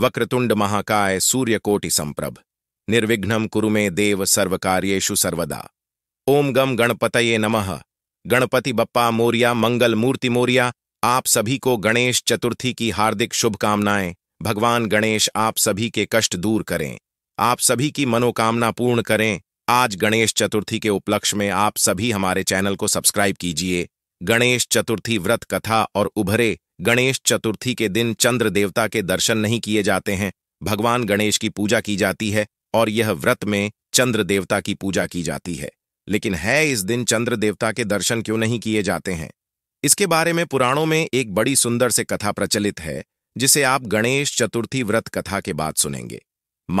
वक्रतुंड महाकाय सूर्यकोटि संप्रभ निर्विघ्न कुरु मे देव सर्वकार्यु सर्वदा ओम गम गणपतये नमः गणपति बप्पा मोरिया मंगल मूर्ति मोरिया आप सभी को गणेश चतुर्थी की हार्दिक शुभकामनाएं भगवान गणेश आप सभी के कष्ट दूर करें आप सभी की मनोकामना पूर्ण करें आज गणेश चतुर्थी के उपलक्ष्य में आप सभी हमारे चैनल को सब्सक्राइब कीजिए गणेश चतुर्थी व्रत कथा और उभरे गणेश चतुर्थी के दिन चंद्र देवता के दर्शन नहीं किए जाते हैं भगवान गणेश की पूजा की जाती है और यह व्रत में चंद्र देवता की पूजा की जाती है लेकिन है इस दिन चंद्र देवता के दर्शन क्यों नहीं किए जाते हैं इसके बारे में पुराणों में एक बड़ी सुंदर से कथा प्रचलित है जिसे आप गणेश चतुर्थी व्रत कथा के बाद सुनेंगे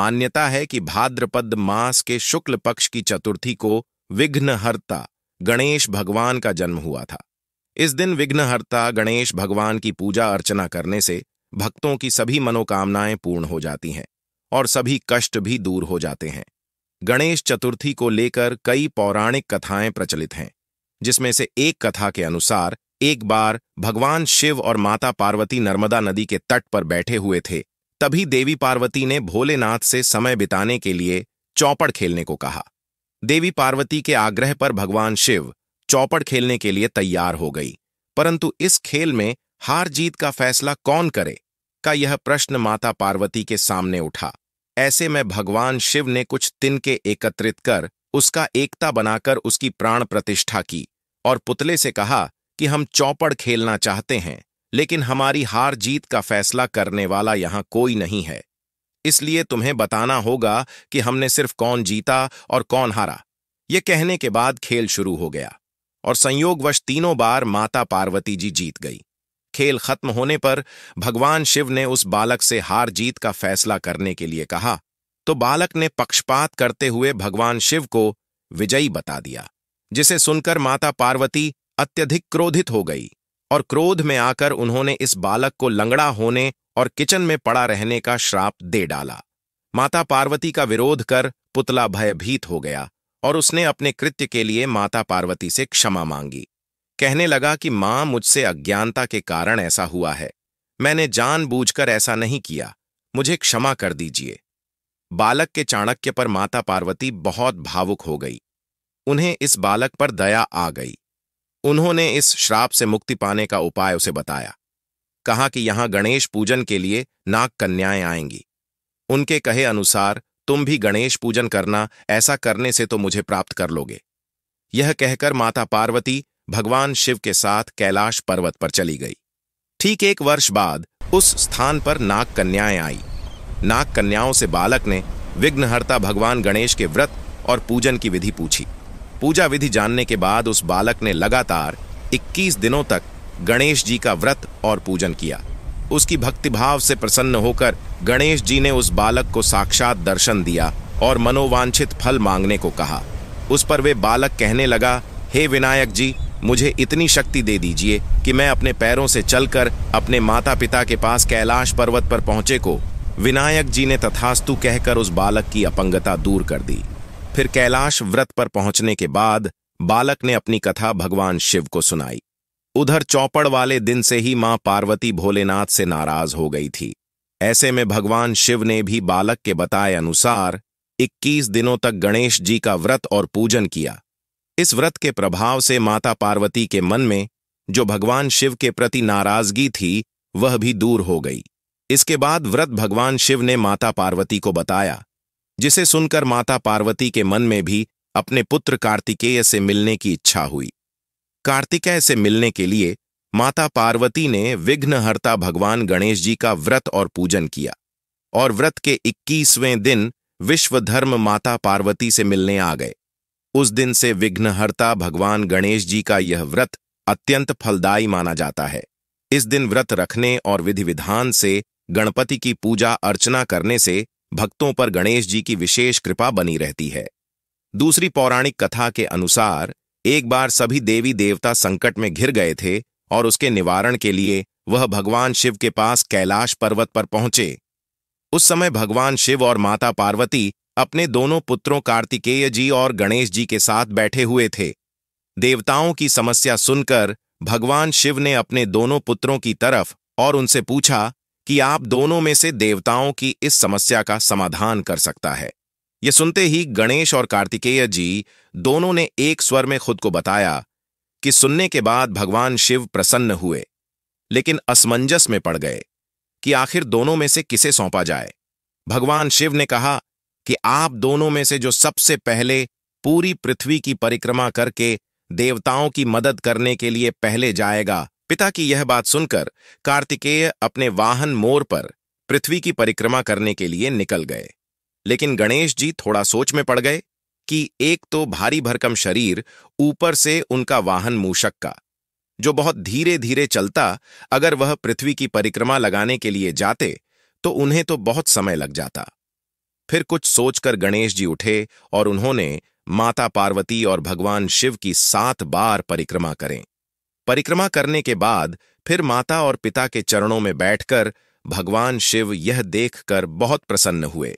मान्यता है कि भाद्रपद मास के शुक्ल पक्ष की चतुर्थी को विघ्नहर्ता गणेश भगवान का जन्म हुआ था इस दिन विघ्नहर्ता गणेश भगवान की पूजा अर्चना करने से भक्तों की सभी मनोकामनाएं पूर्ण हो जाती हैं और सभी कष्ट भी दूर हो जाते हैं गणेश चतुर्थी को लेकर कई पौराणिक कथाएं प्रचलित हैं जिसमें से एक कथा के अनुसार एक बार भगवान शिव और माता पार्वती नर्मदा नदी के तट पर बैठे हुए थे तभी देवी पार्वती ने भोलेनाथ से समय बिताने के लिए चौपड़ खेलने को कहा देवी पार्वती के आग्रह पर भगवान शिव चौपड़ खेलने के लिए तैयार हो गई परंतु इस खेल में हार जीत का फैसला कौन करे का यह प्रश्न माता पार्वती के सामने उठा ऐसे में भगवान शिव ने कुछ तिनके एकत्रित कर उसका एकता बनाकर उसकी प्राण प्रतिष्ठा की और पुतले से कहा कि हम चौपड़ खेलना चाहते हैं लेकिन हमारी हार जीत का फैसला करने वाला यहां कोई नहीं है इसलिए तुम्हें बताना होगा कि हमने सिर्फ कौन जीता और कौन हारा यह कहने के बाद खेल शुरू हो गया और संयोगवश तीनों बार माता पार्वती जी जीत गई खेल खत्म होने पर भगवान शिव ने उस बालक से हार जीत का फैसला करने के लिए कहा तो बालक ने पक्षपात करते हुए भगवान शिव को विजयी बता दिया जिसे सुनकर माता पार्वती अत्यधिक क्रोधित हो गई और क्रोध में आकर उन्होंने इस बालक को लंगड़ा होने और किचन में पड़ा रहने का श्राप दे डाला माता पार्वती का विरोध कर पुतला भयभीत हो गया और उसने अपने कृत्य के लिए माता पार्वती से क्षमा मांगी कहने लगा कि मां मुझसे अज्ञानता के कारण ऐसा हुआ है मैंने जानबूझकर ऐसा नहीं किया मुझे क्षमा कर दीजिए बालक के चाणक्य पर माता पार्वती बहुत भावुक हो गई उन्हें इस बालक पर दया आ गई उन्होंने इस श्राप से मुक्ति पाने का उपाय उसे बताया कहा कि यहां गणेश पूजन के लिए नाग कन्याएं आएंगी उनके कहे अनुसार तुम भी गणेश पूजन करना ऐसा करने से तो मुझे प्राप्त कर लोगे यह कहकर माता पार्वती भगवान शिव के साथ कैलाश पर्वत पर चली गई ठीक एक वर्ष बाद उस स्थान पर नाग कन्याएं आई नाग कन्याओं से बालक ने विघ्नहर्ता भगवान गणेश के व्रत और पूजन की विधि पूछी पूजा विधि जानने के बाद उस बालक ने लगातार 21 दिनों तक गणेश जी का व्रत और पूजन किया उसकी भक्तिभाव से प्रसन्न होकर गणेश जी ने उस बालक को साक्षात दर्शन दिया और मनोवांछित फल मांगने को कहा उस पर वे बालक कहने लगा हे विनायक जी मुझे इतनी शक्ति दे दीजिए कि मैं अपने पैरों से चलकर अपने माता पिता के पास कैलाश पर्वत पर पहुंचे को विनायक जी ने तथास्तु कहकर उस बालक की अपंगता दूर कर दी फिर कैलाश व्रत पर पहुंचने के बाद बालक ने अपनी कथा भगवान शिव को सुनाई उधर चौपड़ वाले दिन से ही मां पार्वती भोलेनाथ से नाराज हो गई थी ऐसे में भगवान शिव ने भी बालक के बताए अनुसार 21 दिनों तक गणेश जी का व्रत और पूजन किया इस व्रत के प्रभाव से माता पार्वती के मन में जो भगवान शिव के प्रति नाराजगी थी वह भी दूर हो गई इसके बाद व्रत भगवान शिव ने माता पार्वती को बताया जिसे सुनकर माता पार्वती के मन में भी अपने पुत्र कार्तिकेय से मिलने की इच्छा हुई कार्तिकेय से मिलने के लिए माता पार्वती ने विघ्नहर्ता भगवान गणेश जी का व्रत और पूजन किया और व्रत के 21वें दिन विश्वधर्म माता पार्वती से मिलने आ गए उस दिन से विघ्नहर्ता भगवान गणेश जी का यह व्रत अत्यंत फलदायी माना जाता है इस दिन व्रत रखने और विधि विधान से गणपति की पूजा अर्चना करने से भक्तों पर गणेश जी की विशेष कृपा बनी रहती है दूसरी पौराणिक कथा के अनुसार एक बार सभी देवी देवता संकट में घिर गए थे और उसके निवारण के लिए वह भगवान शिव के पास कैलाश पर्वत पर पहुंचे उस समय भगवान शिव और माता पार्वती अपने दोनों पुत्रों कार्तिकेय जी और गणेश जी के साथ बैठे हुए थे देवताओं की समस्या सुनकर भगवान शिव ने अपने दोनों पुत्रों की तरफ और उनसे पूछा कि आप दोनों में से देवताओं की इस समस्या का समाधान कर सकता है ये सुनते ही गणेश और कार्तिकेय जी दोनों ने एक स्वर में खुद को बताया कि सुनने के बाद भगवान शिव प्रसन्न हुए लेकिन असमंजस में पड़ गए कि आखिर दोनों में से किसे सौंपा जाए भगवान शिव ने कहा कि आप दोनों में से जो सबसे पहले पूरी पृथ्वी की परिक्रमा करके देवताओं की मदद करने के लिए पहले जाएगा पिता की यह बात सुनकर कार्तिकेय अपने वाहन मोर पर पृथ्वी की परिक्रमा करने के लिए निकल गए लेकिन गणेश जी थोड़ा सोच में पड़ गए कि एक तो भारी भरकम शरीर ऊपर से उनका वाहन मूषक का जो बहुत धीरे धीरे चलता अगर वह पृथ्वी की परिक्रमा लगाने के लिए जाते तो उन्हें तो बहुत समय लग जाता फिर कुछ सोचकर गणेश जी उठे और उन्होंने माता पार्वती और भगवान शिव की सात बार परिक्रमा करें परिक्रमा करने के बाद फिर माता और पिता के चरणों में बैठकर भगवान शिव यह देखकर बहुत प्रसन्न हुए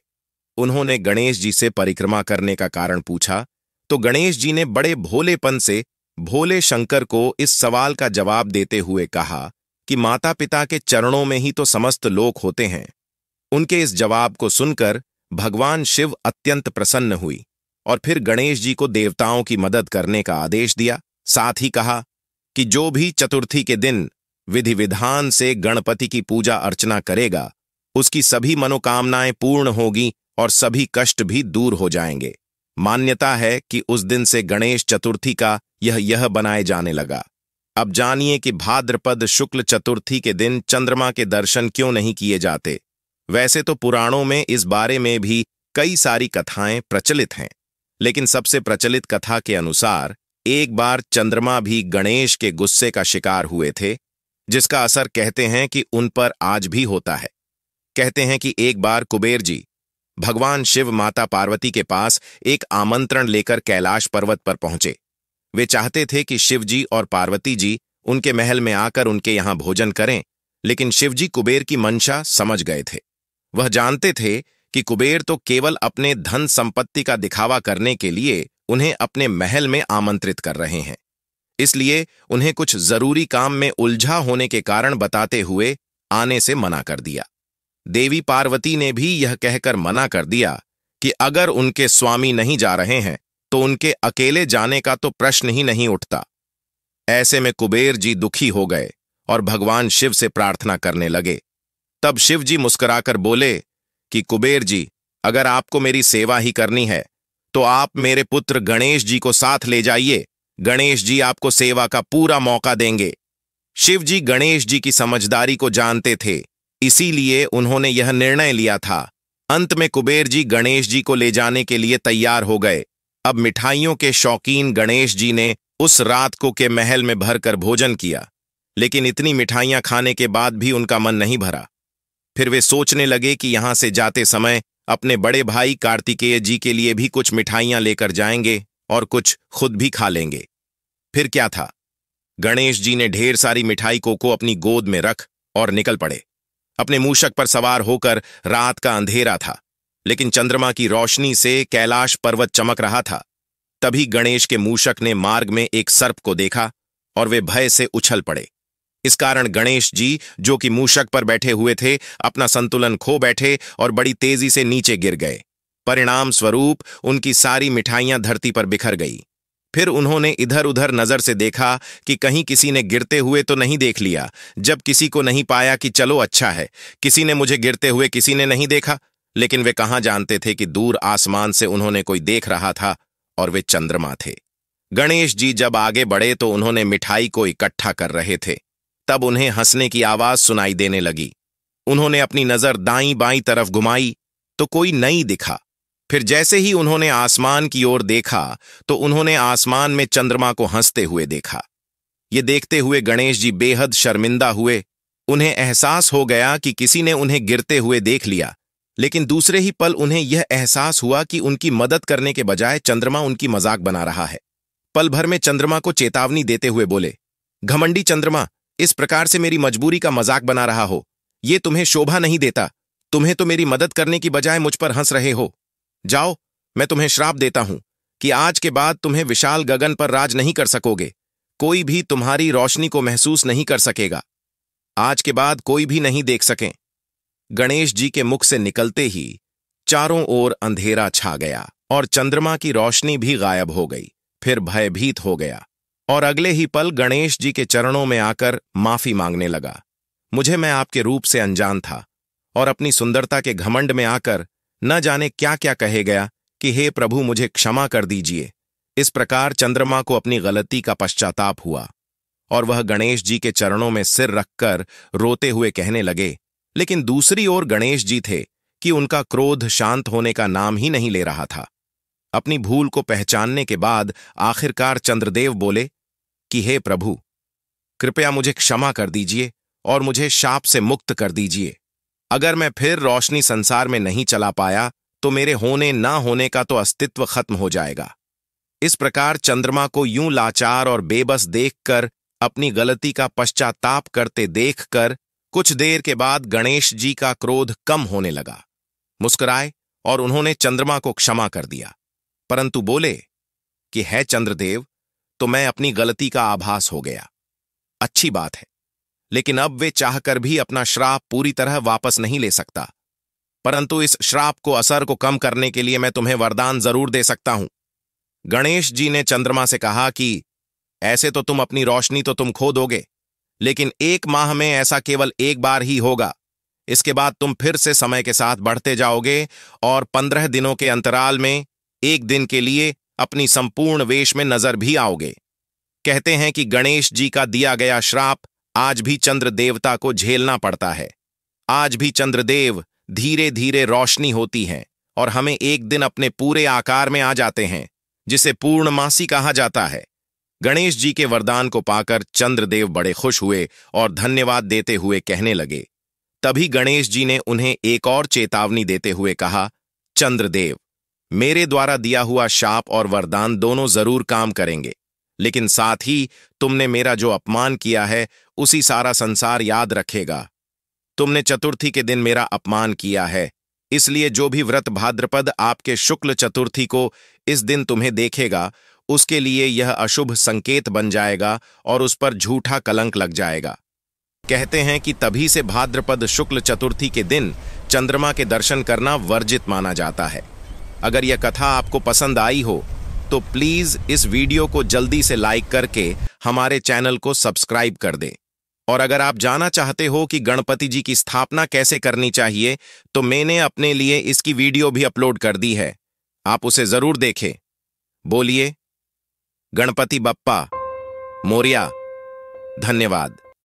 उन्होंने गणेश जी से परिक्रमा करने का कारण पूछा तो गणेश जी ने बड़े भोलेपन से भोले शंकर को इस सवाल का जवाब देते हुए कहा कि माता पिता के चरणों में ही तो समस्त लोक होते हैं उनके इस जवाब को सुनकर भगवान शिव अत्यंत प्रसन्न हुई और फिर गणेश जी को देवताओं की मदद करने का आदेश दिया साथ ही कहा कि जो भी चतुर्थी के दिन विधि विधान से गणपति की पूजा अर्चना करेगा उसकी सभी मनोकामनाएं पूर्ण होगी और सभी कष्ट भी दूर हो जाएंगे मान्यता है कि उस दिन से गणेश चतुर्थी का यह यह बनाए जाने लगा अब जानिए कि भाद्रपद शुक्ल चतुर्थी के दिन चंद्रमा के दर्शन क्यों नहीं किए जाते वैसे तो पुराणों में इस बारे में भी कई सारी कथाएं प्रचलित हैं लेकिन सबसे प्रचलित कथा के अनुसार एक बार चंद्रमा भी गणेश के गुस्से का शिकार हुए थे जिसका असर कहते हैं कि उन पर आज भी होता है कहते हैं कि एक बार कुबेर जी भगवान शिव माता पार्वती के पास एक आमंत्रण लेकर कैलाश पर्वत पर पहुंचे वे चाहते थे कि शिवजी और पार्वती जी उनके महल में आकर उनके यहां भोजन करें लेकिन शिवजी कुबेर की मंशा समझ गए थे वह जानते थे कि कुबेर तो केवल अपने धन संपत्ति का दिखावा करने के लिए उन्हें अपने महल में आमंत्रित कर रहे हैं इसलिए उन्हें कुछ जरूरी काम में उलझा होने के कारण बताते हुए आने से मना कर दिया देवी पार्वती ने भी यह कहकर मना कर दिया कि अगर उनके स्वामी नहीं जा रहे हैं तो उनके अकेले जाने का तो प्रश्न ही नहीं उठता ऐसे में कुबेर जी दुखी हो गए और भगवान शिव से प्रार्थना करने लगे तब शिव जी मुस्कुराकर बोले कि कुबेर जी अगर आपको मेरी सेवा ही करनी है तो आप मेरे पुत्र गणेश जी को साथ ले जाइए गणेश जी आपको सेवा का पूरा मौका देंगे शिव जी गणेश जी की समझदारी को जानते थे इसीलिए उन्होंने यह निर्णय लिया था अंत में कुबेर जी गणेश जी को ले जाने के लिए तैयार हो गए अब मिठाइयों के शौकीन गणेश जी ने उस रात को के महल में भरकर भोजन किया लेकिन इतनी मिठाइयां खाने के बाद भी उनका मन नहीं भरा फिर वे सोचने लगे कि यहां से जाते समय अपने बड़े भाई कार्तिकेय जी के लिए भी कुछ मिठाइयां लेकर जाएंगे और कुछ खुद भी खा लेंगे फिर क्या था गणेश जी ने ढेर सारी मिठाई को, को अपनी गोद में रख और निकल पड़े अपने मूषक पर सवार होकर रात का अंधेरा था लेकिन चंद्रमा की रोशनी से कैलाश पर्वत चमक रहा था तभी गणेश के मूषक ने मार्ग में एक सर्प को देखा और वे भय से उछल पड़े इस कारण गणेश जी जो कि मूषक पर बैठे हुए थे अपना संतुलन खो बैठे और बड़ी तेजी से नीचे गिर गए परिणाम स्वरूप उनकी सारी मिठाइयां धरती पर बिखर गई फिर उन्होंने इधर उधर नज़र से देखा कि कहीं किसी ने गिरते हुए तो नहीं देख लिया जब किसी को नहीं पाया कि चलो अच्छा है किसी ने मुझे गिरते हुए किसी ने नहीं देखा लेकिन वे कहां जानते थे कि दूर आसमान से उन्होंने कोई देख रहा था और वे चंद्रमा थे गणेश जी जब आगे बढ़े तो उन्होंने मिठाई को इकट्ठा कर रहे थे तब उन्हें हंसने की आवाज़ सुनाई देने लगी उन्होंने अपनी नज़र दाई बाई तरफ घुमाई तो कोई नहीं दिखा फिर जैसे ही उन्होंने आसमान की ओर देखा तो उन्होंने आसमान में चंद्रमा को हंसते हुए देखा ये देखते हुए गणेश जी बेहद शर्मिंदा हुए उन्हें एहसास हो गया कि किसी ने उन्हें गिरते हुए देख लिया लेकिन दूसरे ही पल उन्हें यह एहसास हुआ कि उनकी मदद करने के बजाय चंद्रमा उनकी मजाक बना रहा है पल भर में चंद्रमा को चेतावनी देते हुए बोले घमंडी चंद्रमा इस प्रकार से मेरी मजबूरी का मजाक बना रहा हो ये तुम्हें शोभा नहीं देता तुम्हें तो मेरी मदद करने की बजाय मुझ पर हंस रहे हो जाओ मैं तुम्हें श्राप देता हूं कि आज के बाद तुम्हें विशाल गगन पर राज नहीं कर सकोगे कोई भी तुम्हारी रोशनी को महसूस नहीं कर सकेगा आज के बाद कोई भी नहीं देख सकें गणेश जी के मुख से निकलते ही चारों ओर अंधेरा छा गया और चंद्रमा की रोशनी भी गायब हो गई फिर भयभीत हो गया और अगले ही पल गणेश जी के चरणों में आकर माफी मांगने लगा मुझे मैं आपके रूप से अनजान था और अपनी सुंदरता के घमंड में आकर न जाने क्या क्या कहे गया कि हे प्रभु मुझे क्षमा कर दीजिए इस प्रकार चंद्रमा को अपनी गलती का पश्चाताप हुआ और वह गणेश जी के चरणों में सिर रखकर रोते हुए कहने लगे लेकिन दूसरी ओर गणेश जी थे कि उनका क्रोध शांत होने का नाम ही नहीं ले रहा था अपनी भूल को पहचानने के बाद आखिरकार चंद्रदेव बोले कि हे प्रभु कृपया मुझे क्षमा कर दीजिए और मुझे शाप से मुक्त कर दीजिए अगर मैं फिर रोशनी संसार में नहीं चला पाया तो मेरे होने ना होने का तो अस्तित्व खत्म हो जाएगा इस प्रकार चंद्रमा को यूं लाचार और बेबस देखकर अपनी गलती का पश्चाताप करते देखकर कुछ देर के बाद गणेश जी का क्रोध कम होने लगा मुस्कुराए और उन्होंने चंद्रमा को क्षमा कर दिया परंतु बोले कि है चंद्रदेव तो मैं अपनी गलती का आभास हो गया अच्छी बात है लेकिन अब वे चाहकर भी अपना श्राप पूरी तरह वापस नहीं ले सकता परंतु इस श्राप को असर को कम करने के लिए मैं तुम्हें वरदान जरूर दे सकता हूं गणेश जी ने चंद्रमा से कहा कि ऐसे तो तुम अपनी रोशनी तो तुम खो दोगे लेकिन एक माह में ऐसा केवल एक बार ही होगा इसके बाद तुम फिर से समय के साथ बढ़ते जाओगे और पंद्रह दिनों के अंतराल में एक दिन के लिए अपनी संपूर्ण वेश में नजर भी आओगे कहते हैं कि गणेश जी का दिया गया श्राप आज भी चंद्र देवता को झेलना पड़ता है आज भी चंद्रदेव धीरे धीरे रोशनी होती हैं और हमें एक दिन अपने पूरे आकार में आ जाते हैं जिसे पूर्णमासी कहा जाता है गणेश जी के वरदान को पाकर चंद्रदेव बड़े खुश हुए और धन्यवाद देते हुए कहने लगे तभी गणेश जी ने उन्हें एक और चेतावनी देते हुए कहा चंद्रदेव मेरे द्वारा दिया हुआ शाप और वरदान दोनों जरूर काम करेंगे लेकिन साथ ही तुमने मेरा जो अपमान किया है उसी सारा संसार याद रखेगा तुमने चतुर्थी के दिन मेरा अपमान किया है इसलिए जो भी व्रत भाद्रपद आपके शुक्ल चतुर्थी को इस दिन तुम्हें देखेगा उसके लिए यह अशुभ संकेत बन जाएगा और उस पर झूठा कलंक लग जाएगा कहते हैं कि तभी से भाद्रपद शुक्ल चतुर्थी के दिन चंद्रमा के दर्शन करना वर्जित माना जाता है अगर यह कथा आपको पसंद आई हो तो प्लीज़ इस वीडियो को जल्दी से लाइक करके हमारे चैनल को सब्सक्राइब कर दें और अगर आप जाना चाहते हो कि गणपति जी की स्थापना कैसे करनी चाहिए तो मैंने अपने लिए इसकी वीडियो भी अपलोड कर दी है आप उसे ज़रूर देखें बोलिए गणपति बप्पा मोरिया धन्यवाद